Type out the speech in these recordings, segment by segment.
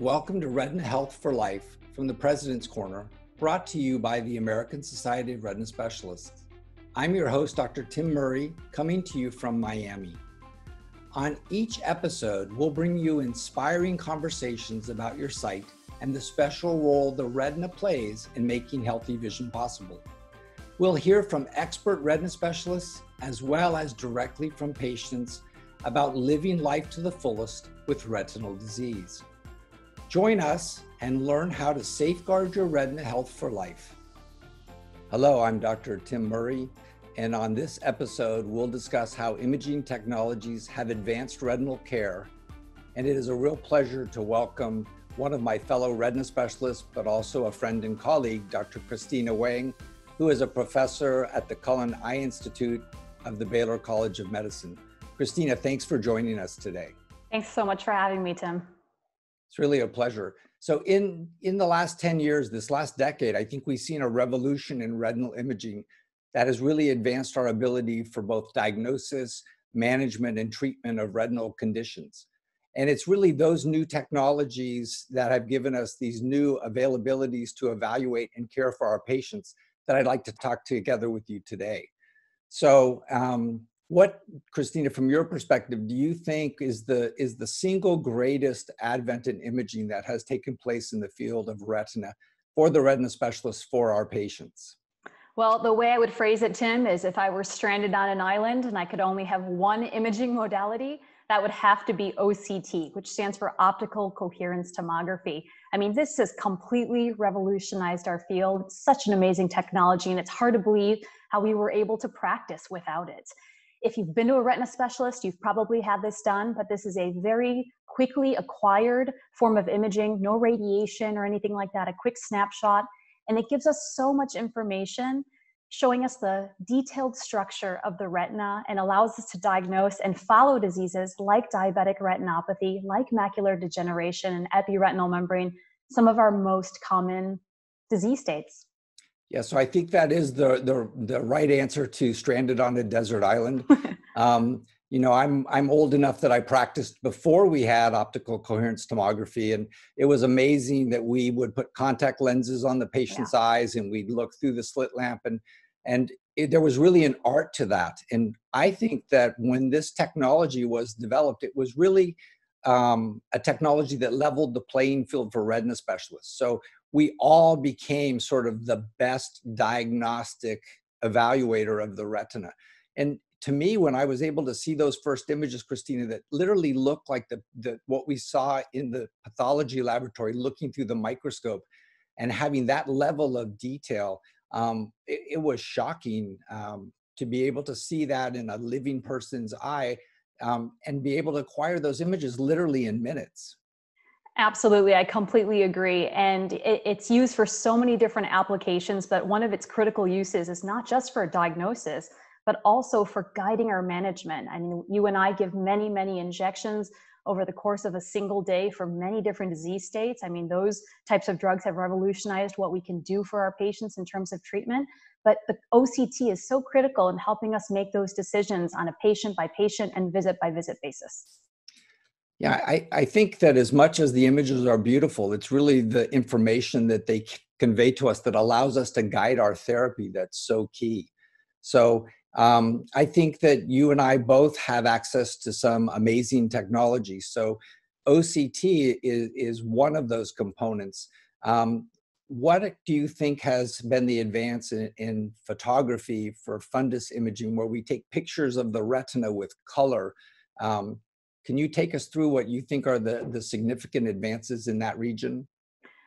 Welcome to Retina Health for Life from the President's Corner, brought to you by the American Society of Retina Specialists. I'm your host, Dr. Tim Murray, coming to you from Miami. On each episode, we'll bring you inspiring conversations about your sight and the special role the retina plays in making healthy vision possible. We'll hear from expert retina specialists as well as directly from patients about living life to the fullest with retinal disease. Join us and learn how to safeguard your retina health for life. Hello, I'm Dr. Tim Murray, and on this episode, we'll discuss how imaging technologies have advanced retinal care. And it is a real pleasure to welcome one of my fellow retina specialists, but also a friend and colleague, Dr. Christina Wang, who is a professor at the Cullen Eye Institute of the Baylor College of Medicine. Christina, thanks for joining us today. Thanks so much for having me, Tim. It's really a pleasure. So in, in the last 10 years, this last decade, I think we've seen a revolution in retinal imaging that has really advanced our ability for both diagnosis, management, and treatment of retinal conditions. And it's really those new technologies that have given us these new availabilities to evaluate and care for our patients that I'd like to talk together with you today. So um, what christina from your perspective do you think is the is the single greatest advent in imaging that has taken place in the field of retina for the retina specialists for our patients well the way i would phrase it tim is if i were stranded on an island and i could only have one imaging modality that would have to be OCT, which stands for optical coherence tomography. I mean, this has completely revolutionized our field. It's such an amazing technology, and it's hard to believe how we were able to practice without it. If you've been to a retina specialist, you've probably had this done, but this is a very quickly acquired form of imaging, no radiation or anything like that, a quick snapshot. And it gives us so much information showing us the detailed structure of the retina and allows us to diagnose and follow diseases like diabetic retinopathy, like macular degeneration and epiretinal membrane, some of our most common disease states. Yeah, so I think that is the the the right answer to stranded on a desert island. um, you know, I'm I'm old enough that I practiced before we had optical coherence tomography, and it was amazing that we would put contact lenses on the patient's yeah. eyes and we'd look through the slit lamp, and and it, there was really an art to that. And I think that when this technology was developed, it was really um, a technology that leveled the playing field for retina specialists. So we all became sort of the best diagnostic evaluator of the retina. And to me, when I was able to see those first images, Christina, that literally looked like the, the what we saw in the pathology laboratory, looking through the microscope, and having that level of detail, um, it, it, was shocking um, to be able to see that in a living person's eye um, and be able to acquire those images literally in minutes. Absolutely, I completely agree. And it, it's used for so many different applications, but one of its critical uses is not just for diagnosis, but also for guiding our management. I mean, you and I give many, many injections over the course of a single day for many different disease states. I mean, those types of drugs have revolutionized what we can do for our patients in terms of treatment. But the OCT is so critical in helping us make those decisions on a patient by patient and visit by visit basis. Yeah, I, I think that as much as the images are beautiful, it's really the information that they convey to us that allows us to guide our therapy that's so key. So um, I think that you and I both have access to some amazing technology. So OCT is, is one of those components. Um, what do you think has been the advance in, in, photography for fundus imaging, where we take pictures of the retina with color um, can you take us through what you think are the, the significant advances in that region?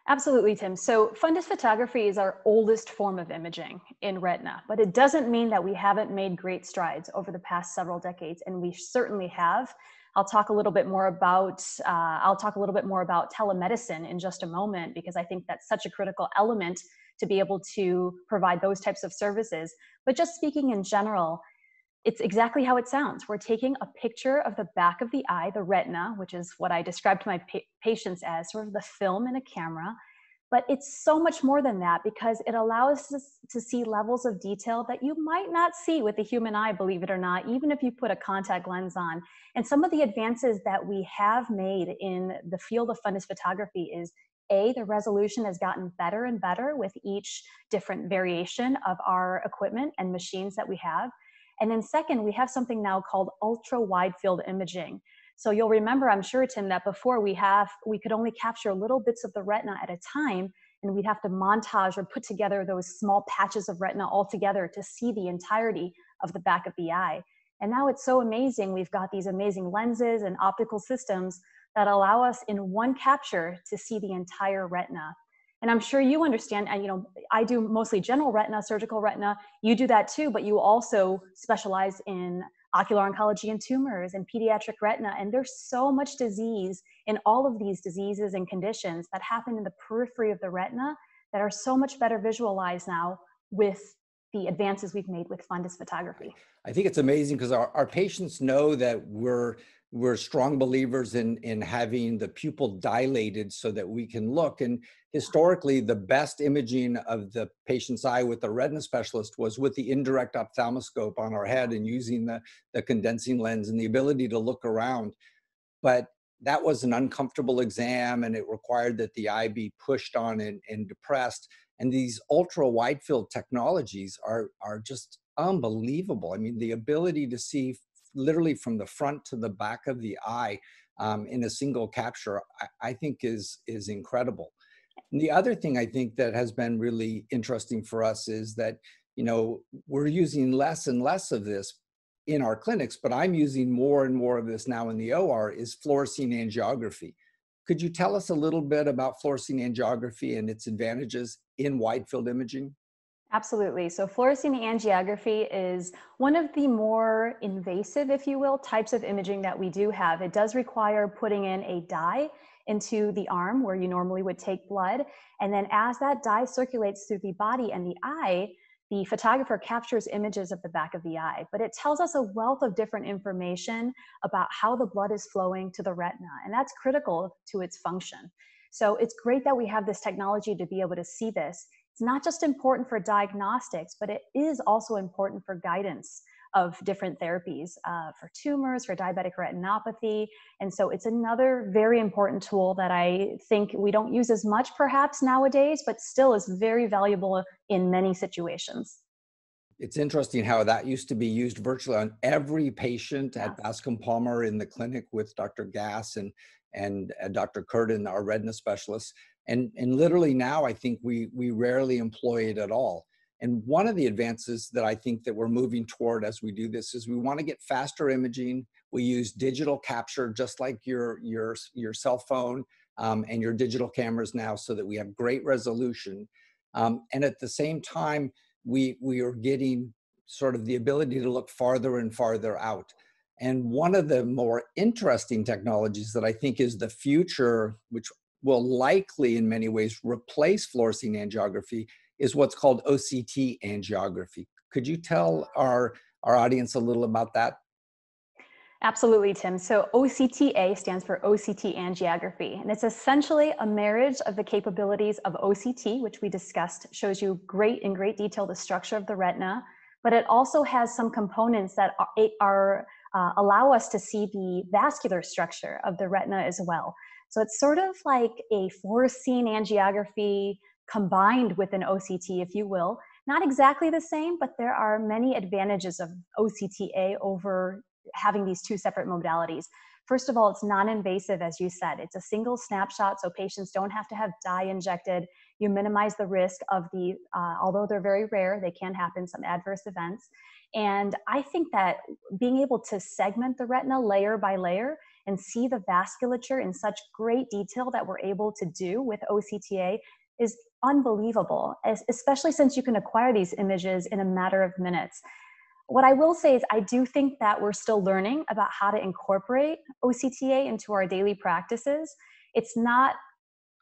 Absolutely, Tim. So, fundus photography is our oldest form of imaging in retina, but it doesn't mean that we haven't made great strides over the past several decades, and we certainly have. I'll talk a little bit more about uh, I'll talk a little bit more about telemedicine in just a moment because I think that's such a critical element to be able to provide those types of services. But just speaking in general, it's exactly how it sounds. We're taking a picture of the back of the eye, the retina, which is what I describe to my pa- patients as sort of the film in a camera. But it's so much more than that because it allows us to see levels of detail that you might not see with the human eye, believe it or not, even if you put a contact lens on. And some of the advances that we have made in the field of fundus photography is a, the resolution has gotten better and better with each different variation of our equipment and machines that we have. And then second, we have something now called ultra wide field imaging. So you'll remember, I'm sure, Tim, that before we have, we could only capture little bits of the retina at a time, and we'd have to montage or put together those small patches of retina all together to see the entirety of the back of the eye. And now it's so amazing. We've got these amazing lenses and optical systems that allow us in one capture to see the entire retina and i'm sure you understand and you know i do mostly general retina surgical retina you do that too but you also specialize in ocular oncology and tumors and pediatric retina and there's so much disease in all of these diseases and conditions that happen in the periphery of the retina that are so much better visualized now with the advances we've made with fundus photography. I think it's amazing because our, our patients know that we're we're strong believers in in having the pupil dilated so that we can look and historically the best imaging of the patient's eye with a retina specialist was with the indirect ophthalmoscope on our head and using the the condensing lens and the ability to look around but that was an uncomfortable exam and it required that the eye be pushed on and, and depressed and these ultra wide field technologies are are just unbelievable i mean the ability to see literally from the front to the back of the eye um, in a single capture, I, I think is is incredible. And the other thing I think that has been really interesting for us is that you know we're using less and less of this in our clinics, but I'm using more and more of this now in the OR is fluorescein angiography. Could you tell us a little bit about fluorescein angiography and its advantages in wide field imaging? Absolutely. So, fluorescein angiography is one of the more invasive, if you will, types of imaging that we do have. It does require putting in a dye into the arm where you normally would take blood. And then, as that dye circulates through the body and the eye, the photographer captures images of the back of the eye, but it tells us a wealth of different information about how the blood is flowing to the retina, and that's critical to its function. So it's great that we have this technology to be able to see this it's not just important for diagnostics, but it is also important for guidance of different therapies uh, for tumors, for diabetic retinopathy. And so it's another very important tool that I think we don't use as much perhaps nowadays, but still is very valuable in many situations. It's interesting how that used to be used virtually on every patient at Bascom Palmer in the clinic with Dr. Gass and, and uh, Dr. Curtin, our retina specialist and and literally now i think we we rarely employ it at all and one of the advances that i think that we're moving toward as we do this is we want to get faster imaging we use digital capture just like your your your cell phone um, and your digital cameras now so that we have great resolution um, and at the same time we we are getting sort of the ability to look farther and farther out and one of the more interesting technologies that I think is the future, which will likely in many ways replace fluorescein angiography is what's called OCT angiography. Could you tell our, our audience a little about that? Absolutely, Tim. So OCTA stands for OCT angiography, and it's essentially a marriage of the capabilities of OCT, which we discussed, shows you great in great detail the structure of the retina, but it also has some components that are, are uh, allow us to see the vascular structure of the retina as well. So it's sort of like a foreseen angiography combined with an OCT, if you will. Not exactly the same, but there are many advantages of OCTA over having these two separate modalities. First of all, it's non invasive, as you said. It's a single snapshot, so patients don't have to have dye injected. You minimize the risk of the, uh, although they're very rare, they can happen, some adverse events. And I think that being able to segment the retina layer by layer and see the vasculature in such great detail that we're able to do with OCTA is unbelievable, especially since you can acquire these images in a matter of minutes. What I will say is, I do think that we're still learning about how to incorporate OCTA into our daily practices. It's not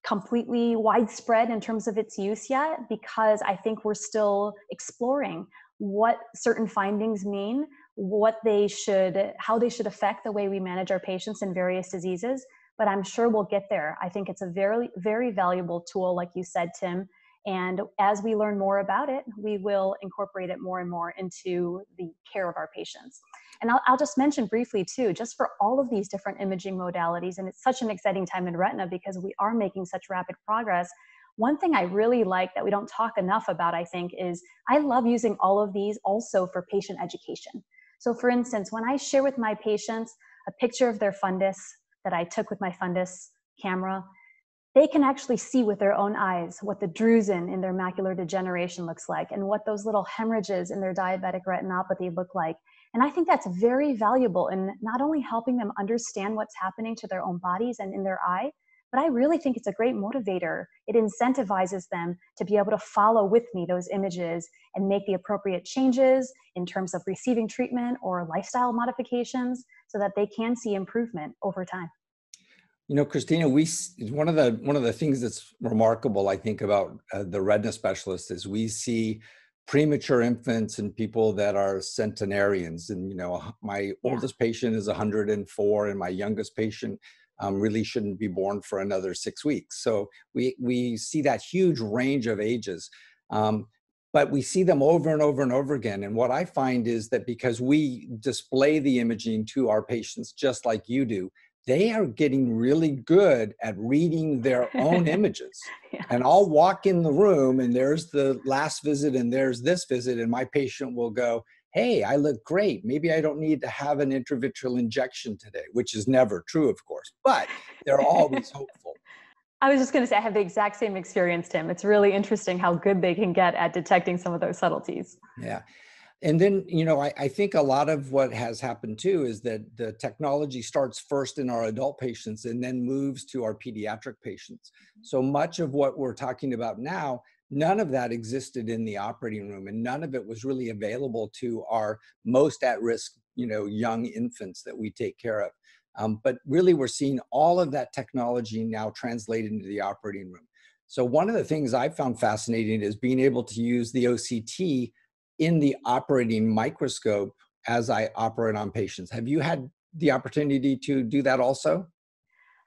completely widespread in terms of its use yet because I think we're still exploring what certain findings mean, what they should, how they should affect the way we manage our patients in various diseases. But I'm sure we'll get there. I think it's a very, very valuable tool, like you said, Tim. And as we learn more about it, we will incorporate it more and more into the care of our patients. And I'll, I'll, just mention briefly, too, just for all of these different imaging modalities, and it's such an exciting time in retina because we are making such rapid progress. One thing I really like that we don't talk enough about, I think, is I love using all of these also for patient education. So, for instance, when I share with my patients a picture of their fundus that I took with my fundus camera, they can actually see with their own eyes what the drusen in their macular degeneration looks like and what those little hemorrhages in their diabetic retinopathy look like. And I think that's very valuable in not only helping them understand what's happening to their own bodies and in their eye, but I really think it's a great motivator. It incentivizes them to be able to follow with me those images and make the appropriate changes in terms of receiving treatment or lifestyle modifications so that they can see improvement over time. You know, Christina, we one of the one of the things that's remarkable, I think, about uh, the redness specialist is we see premature infants and people that are centenarians. And you know, my yeah. oldest patient is 104, and my youngest patient um, really shouldn't be born for another six weeks. So we, we see that huge range of ages. Um, but we see them over and over and over again. And what I find is that because we display the imaging to our patients just like you do, they are getting really good at reading their own images. And I'll walk in the room and there's the last visit and there's this visit, and my patient will go, hey, I look great. Maybe I don't need to have an intravitreal injection today, which is never true, of course, but they're always hopeful. I was just going to say, I have the exact same experience, Tim. It's really interesting how good they can get at detecting some of those subtleties. Yeah. And then, you know, I, I think a lot of what has happened too is that the technology starts first in our adult patients and then moves to our pediatric patients. Mm-hmm. So much of what we're talking about now none of that existed in the operating room and none of it was really available to our most at risk you know young infants that we take care of um, but really we're seeing all of that technology now translated into the operating room so one of the things i found fascinating is being able to use the oct in the operating microscope as i operate on patients have you had the opportunity to do that also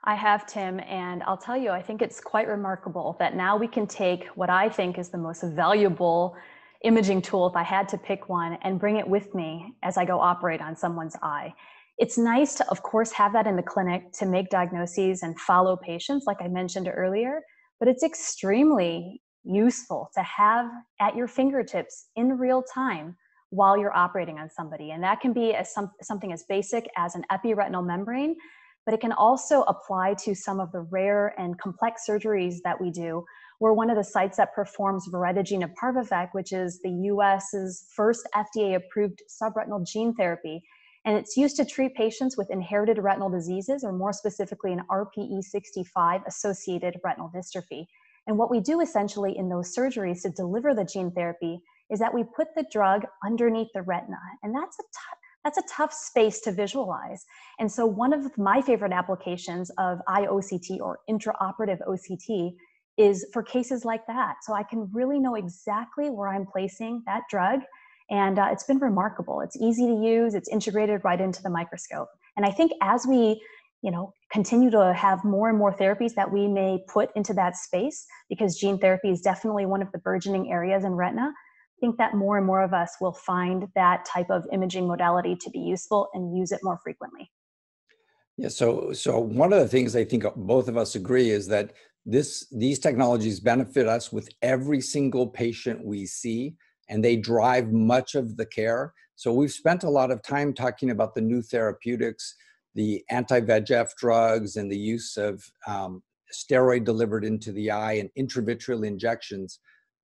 I have, Tim, and I'll tell you, I think it's quite remarkable that now we can take what I think is the most valuable imaging tool, if I had to pick one, and bring it with me as I go operate on someone's eye. It's nice to, of course, have that in the clinic to make diagnoses and follow patients, like I mentioned earlier, but it's extremely useful to have at your fingertips in real time while you're operating on somebody. And that can be as some, something as basic as an epiretinal membrane but it can also apply to some of the rare and complex surgeries that we do. We're one of the sites that performs veretigene parvovec, which is the US's first FDA approved subretinal gene therapy. And it's used to treat patients with inherited retinal diseases, or more specifically, an RPE65 associated retinal dystrophy. And what we do essentially in those surgeries to deliver the gene therapy is that we put the drug underneath the retina. And that's a, t- that's a tough space to visualize. And so, one of my favorite applications of IOCT or intraoperative OCT is for cases like that. So, I can really know exactly where I'm placing that drug. And uh, it's been remarkable. It's easy to use, it's integrated right into the microscope. And I think as we you know continue to have more and more therapies that we may put into that space because gene therapy is definitely one of the burgeoning areas in retina think that more and more of us will find that type of imaging modality to be useful and use it more frequently. Yeah, so so one of the things I think both of us agree is that this these technologies benefit us with every single patient we see and they drive much of the care. So we've spent a lot of time talking about the new therapeutics, the anti-VEGF drugs and the use of um, steroid delivered into the eye and intravitreal injections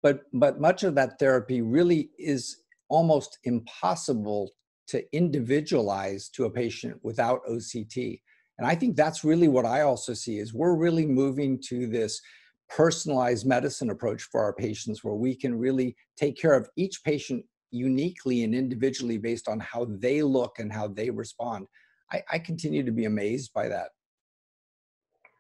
but but much of that therapy really is almost impossible to individualize to a patient without OCT. And I think that's really what I also see is we're really moving to this personalized medicine approach for our patients where we can really take care of each patient uniquely and individually based on how they look and how they respond. I, I continue to be amazed by that.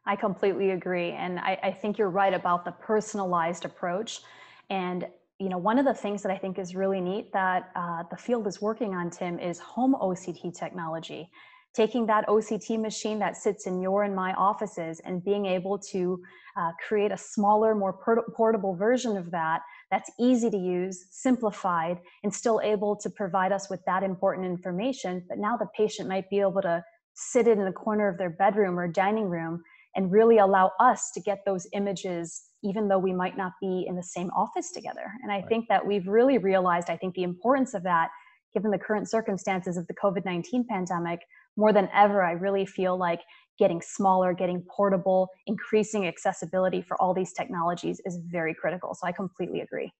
I completely agree. And I, I think you're right about the personalized approach. And you know, one of the things that I think is really neat that uh, the field is working on, Tim, is home OCT technology. Taking that OCT machine that sits in your and my offices and being able to uh, create a smaller, more port portable version of that that's easy to use, simplified, and still able to provide us with that important information. But now the patient might be able to sit it in the corner of their bedroom or dining room and really allow us to get those images even though we might not be in the same office together. And I right. think that we've really realized, I think, the importance of that, given the current circumstances of the COVID 19 pandemic, more than ever, I really feel like getting smaller, getting portable, increasing accessibility for all these technologies is very critical. So I completely agree.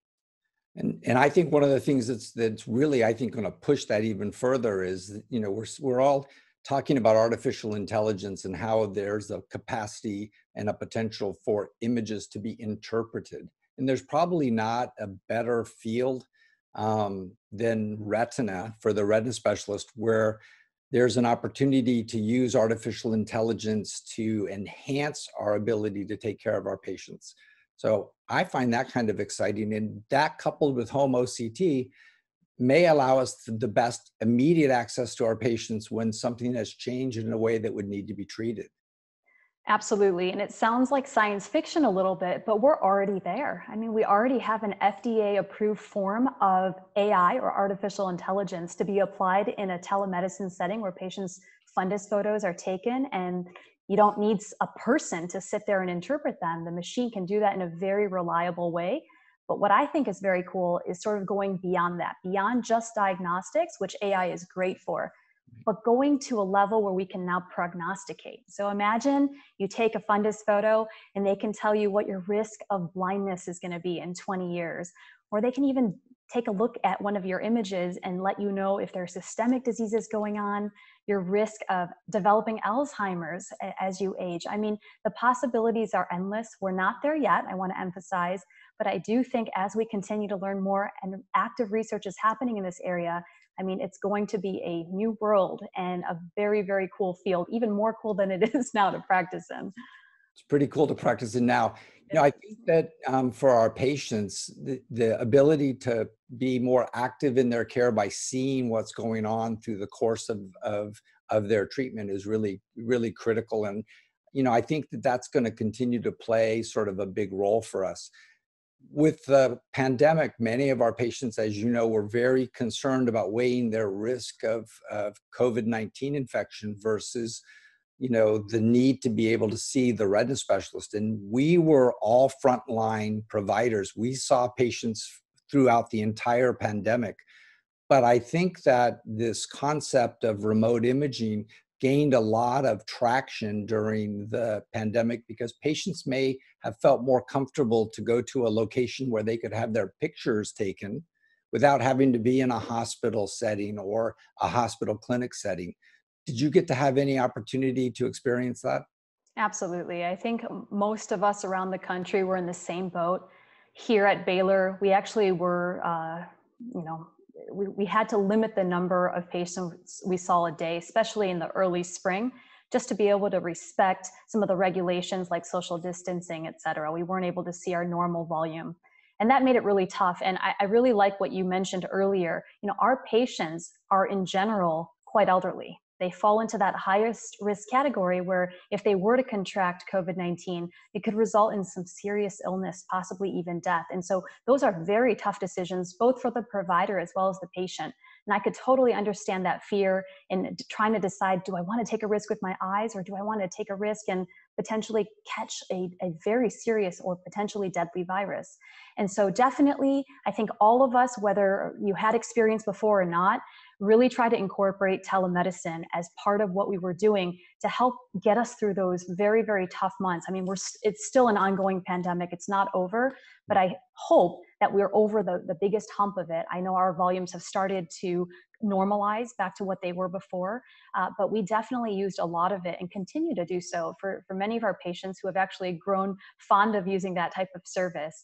And, and I think one of the things that's that's really I think going to push that even further is you know we're we're all talking about artificial intelligence and how there's a capacity and a potential for images to be interpreted. And there's probably not a better field um, than retina for the retina specialist where there's an opportunity to use artificial intelligence to enhance our ability to take care of our patients. So I find that kind of exciting. And that coupled with home OCT, may allow us the best immediate access to our patients when something has changed in a way that would need to be treated. Absolutely. And it sounds like science fiction a little bit, but we're already there. I mean, we already have an FDA approved form of AI or artificial intelligence to be applied in a telemedicine setting where patients' fundus photos are taken and you don't need a person to sit there and interpret them. The machine can do that in a very reliable way but what I think is very cool is sort of going beyond that, beyond just diagnostics, which AI is great for, but going to a level where we can now prognosticate. So imagine you take a fundus photo and they can tell you what your risk of blindness is going to be in 20 years, or they can even take a look at one of your images and let you know if there are systemic diseases going on, your risk of developing Alzheimer's as you age. I mean, the possibilities are endless. We're not there yet, I want to emphasize, but I do think as we continue to learn more and active research is happening in this area, I mean, it's going to be a new world and a very, very cool field, even more cool than it is now to practice in. It's pretty cool to practice in now. You know, I think that um, for our patients, the, the ability to be more active in their care by seeing what's going on through the course of, of, of their treatment is really, really critical. And, you know, I think that that's going to continue to play sort of a big role for us with the pandemic, many of our patients, as you know, were very concerned about weighing their risk of, of COVID-19 infection versus, you know, the need to be able to see the retina specialist. And we were all frontline providers. We saw patients throughout the entire pandemic. But I think that this concept of remote imaging gained a lot of traction during the pandemic because patients may have felt more comfortable to go to a location where they could have their pictures taken without having to be in a hospital setting or a hospital clinic setting. Did you get to have any opportunity to experience that? Absolutely. I think most of us around the country were in the same boat. Here at Baylor, we actually were, uh, you know, we, we had to limit the number of patients we saw a day, especially in the early spring, just to be able to respect some of the regulations like social distancing, et cetera. We weren't able to see our normal volume. And that made it really tough. And I, I really like what you mentioned earlier. You know, our patients are in general quite elderly. They fall into that highest risk category where if they were to contract COVID 19, it could result in some serious illness, possibly even death. And so those are very tough decisions, both for the provider as well as the patient. And I could totally understand that fear in trying to decide do I want to take a risk with my eyes or do I want to take a risk and potentially catch a, a, very serious or potentially deadly virus. And so, definitely, I think all of us, whether you had experience before or not, really try to incorporate telemedicine as part of what we were doing to help get us through those very, very tough months. I mean, we're it's still an ongoing pandemic; it's not over, but I hope that we're over the, the biggest hump of it. I know our volumes have started to normalize back to what they were before, uh, but we definitely used a lot of it and continue to do so for, for many of our patients who have actually grown fond of using that type of service.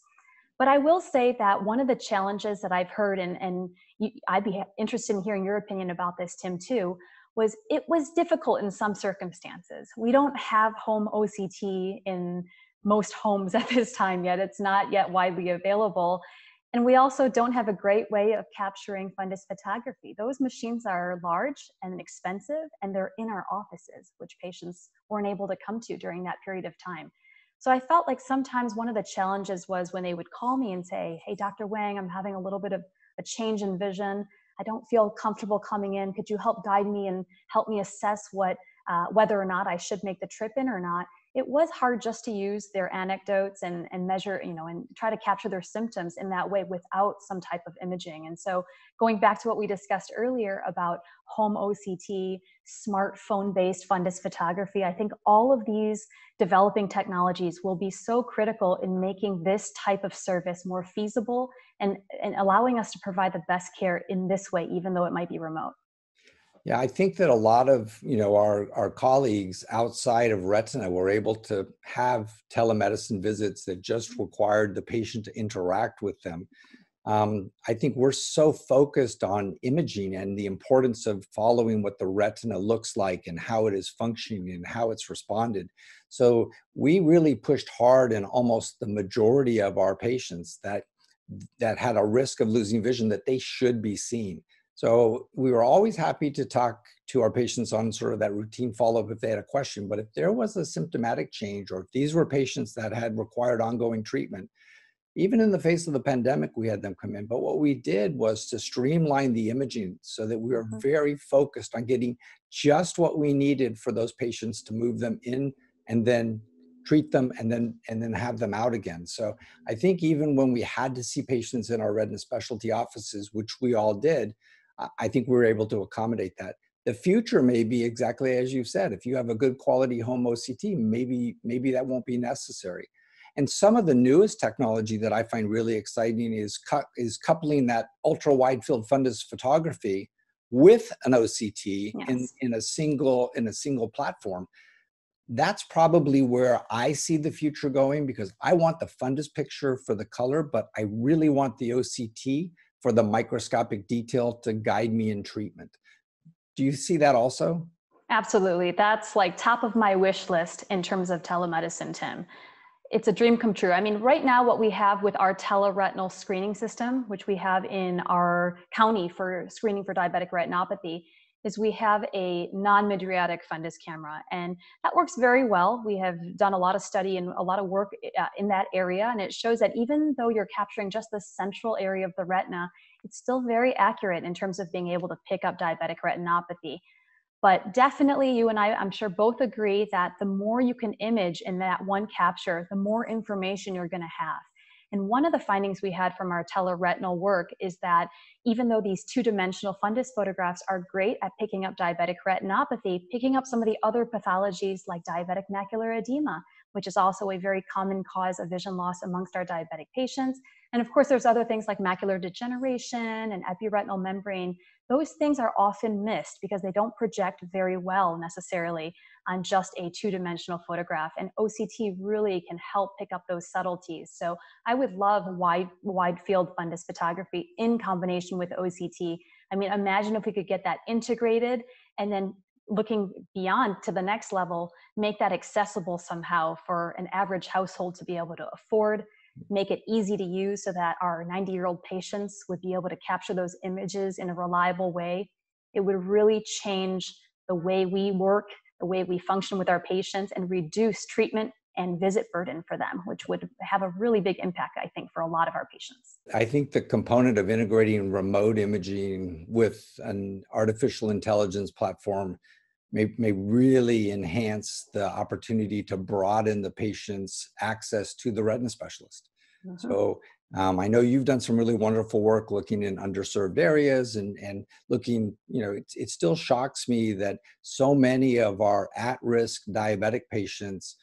But I will say that one of the challenges that I've heard and, and you, I'd be interested in hearing your opinion about this, Tim, too, was it was difficult in some circumstances. We don't have home OCT in most homes at this time yet. It's not yet widely available. And we also don't have a great way of capturing fundus photography. Those machines are large and expensive, and they're in our offices, which patients weren't able to come to during that period of time. So I felt like sometimes one of the challenges was when they would call me and say, Hey, Dr. Wang, I'm having a little bit of a change in vision. I don't feel comfortable coming in. Could you help guide me and help me assess what, uh, whether or not I should make the trip in or not? it was hard just to use their anecdotes and, and measure, you know, and try to capture their symptoms in that way without some type of imaging. And so, going back to what we discussed earlier about home OCT, smartphone based fundus photography, I think all of these developing technologies will be so critical in making this type of service more feasible and, and allowing us to provide the best care in this way, even though it might be remote. Yeah, I think that a lot of you know our our colleagues outside of retina were able to have telemedicine visits that just mm-hmm. required the patient to interact with them. Um, I think we're so focused on imaging and the importance of following what the retina looks like and how it is functioning and how it's responded. So we really pushed hard in almost the majority of our patients that that had a risk of losing vision that they should be seen. So we were always happy to talk to our patients on sort of that routine follow-up if they had a question. But if there was a symptomatic change or if these were patients that had required ongoing treatment, even in the face of the pandemic, we had them come in. But what we did was to streamline the imaging so that we were mm-hmm. very focused on getting just what we needed for those patients to move them in and then treat them and then and then have them out again. So I think even when we had to see patients in our retina specialty offices, which we all did, I think we're able to accommodate that. The future may be exactly as you said. If you have a good quality home OCT, maybe maybe that won't be necessary. And some of the newest technology that I find really exciting is cu- is coupling that ultra wide field fundus photography with an OCT yes. in, in a single in a single platform. That's probably where I see the future going because I want the fundus picture for the color, but I really want the OCT for the microscopic detail to guide me in treatment. Do you see that also? Absolutely. That's like top of my wish list in terms of telemedicine, Tim. It's a dream come true. I mean, right now, what we have with our teleretinal screening system, which we have in our county for screening for diabetic retinopathy, is we have a non-midriatic fundus camera and that works very well we have done a lot of study and a lot of work uh, in that area and it shows that even though you're capturing just the central area of the retina it's still very accurate in terms of being able to pick up diabetic retinopathy but definitely you and i i'm sure both agree that the more you can image in that one capture the more information you're going to have and one of the findings we had from our teleretinal work is that even though these two dimensional fundus photographs are great at picking up diabetic retinopathy, picking up some of the other pathologies like diabetic macular edema, which is also a very common cause of vision loss amongst our diabetic patients. And of course, there's other things like macular degeneration and epiretinal membrane those things are often missed because they don't project very well necessarily on just a two dimensional photograph. And OCT really can help pick up those subtleties. So I would love wide, wide field fundus photography in combination with OCT. I mean, imagine if we could get that integrated and then looking beyond to the next level, make that accessible somehow for an average household to be able to afford make it easy to use so that our 90 year old patients would be able to capture those images in a reliable way. It would really change the way we work, the way we function with our patients, and reduce treatment and visit burden for them, which would have a really big impact, I think, for a lot of our patients. I think the component of integrating remote imaging with an artificial intelligence platform may, may really enhance the opportunity to broaden the patient's access to the retina specialist. So mm-hmm. um, I know you've done some really wonderful work looking in underserved areas and, and looking, you know, it, it still shocks me that so many of our at risk diabetic patients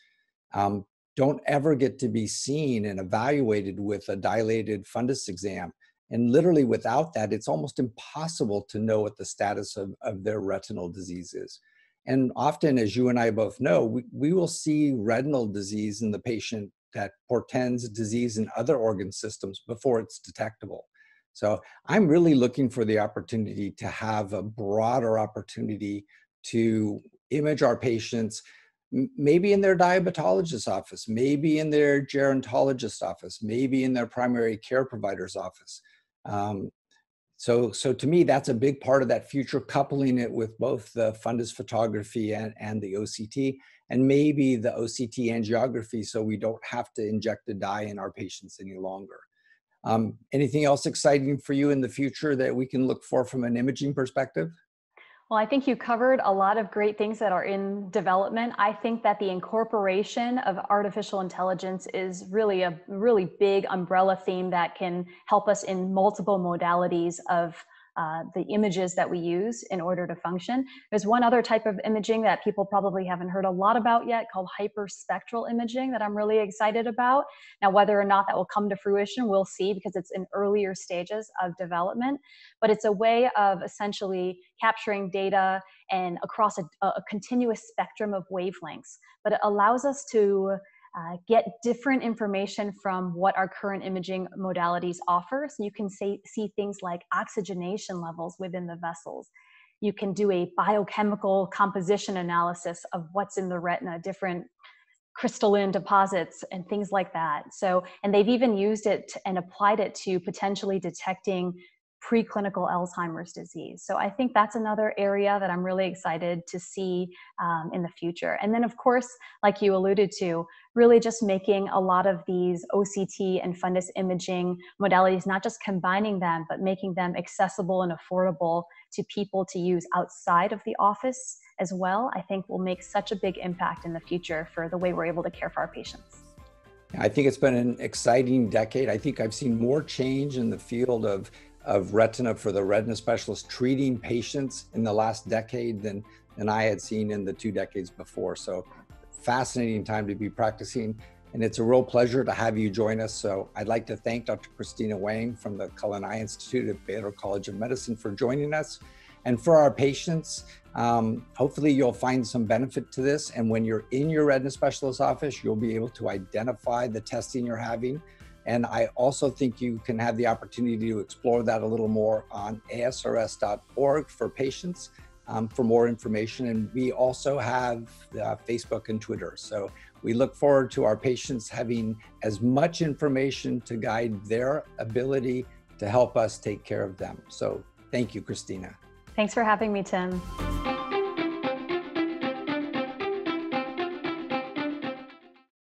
um, don't ever get to be seen and evaluated with a dilated fundus exam. And literally, without that, it's almost impossible to know what the status of, of their retinal disease is. And often, as you and I both know, we, we will see retinal disease in the patient that portends disease in other organ systems before it's detectable. So I'm really looking for the opportunity to have a broader opportunity to image our patients, maybe in their diabetologist's office, maybe in their gerontologist's office, maybe in their primary care provider's office. Um, so, so to me, that's a big part of that future, coupling it with both the fundus photography and, and the OCT, and maybe the OCT angiography, so we don't have to inject a dye in our patients any longer. Um, anything else exciting for you in the future that we can look for from an imaging perspective? Well, I think you covered a lot of great things that are in development. I think that the incorporation of artificial intelligence is really a really big umbrella theme that can help us in multiple modalities of uh, the images that we use in order to function. There's one other type of imaging that people probably haven't heard a lot about yet called hyperspectral imaging that I'm really excited about. Now, whether or not that will come to fruition, we'll see because it's in earlier stages of development, but it's a way of essentially capturing data and across a, a continuous spectrum of wavelengths, but it allows us to uh, get different information from what our current imaging modalities offer. So you can say, see things like oxygenation levels within the vessels. You can do a biochemical composition analysis of what's in the retina, different crystalline deposits and things like that. So, and they've even used it and applied it to potentially detecting preclinical Alzheimer's disease. So I think that's another area that I'm really excited to see um, in the future. And then, of course, like you alluded to, really just making a lot of these OCT and fundus imaging modalities, not just combining them, but making them accessible and affordable to people to use outside of the office as well, I think will make such a big impact in the future for the way we're able to care for our patients. I think it's been an exciting decade. I think I've seen more change in the field of of retina for the retina specialist treating patients in the last decade than, than I had seen in the two decades before. So, fascinating time to be practicing. And it's a real pleasure to have you join us. So, I'd like to thank Dr. Christina Wang from the Cullen Eye Institute at Baylor College of Medicine for joining us. And for our patients, um, hopefully you'll find some benefit to this. And when you're in your retina specialist office, you'll be able to identify the testing you're having and I also think you can have the opportunity to explore that a little more on asrs.org for patients um, for more information. And we also have uh, Facebook and Twitter. So we look forward to our patients having as much information to guide their ability to help us take care of them. So thank you, Christina. Thanks for having me, Tim.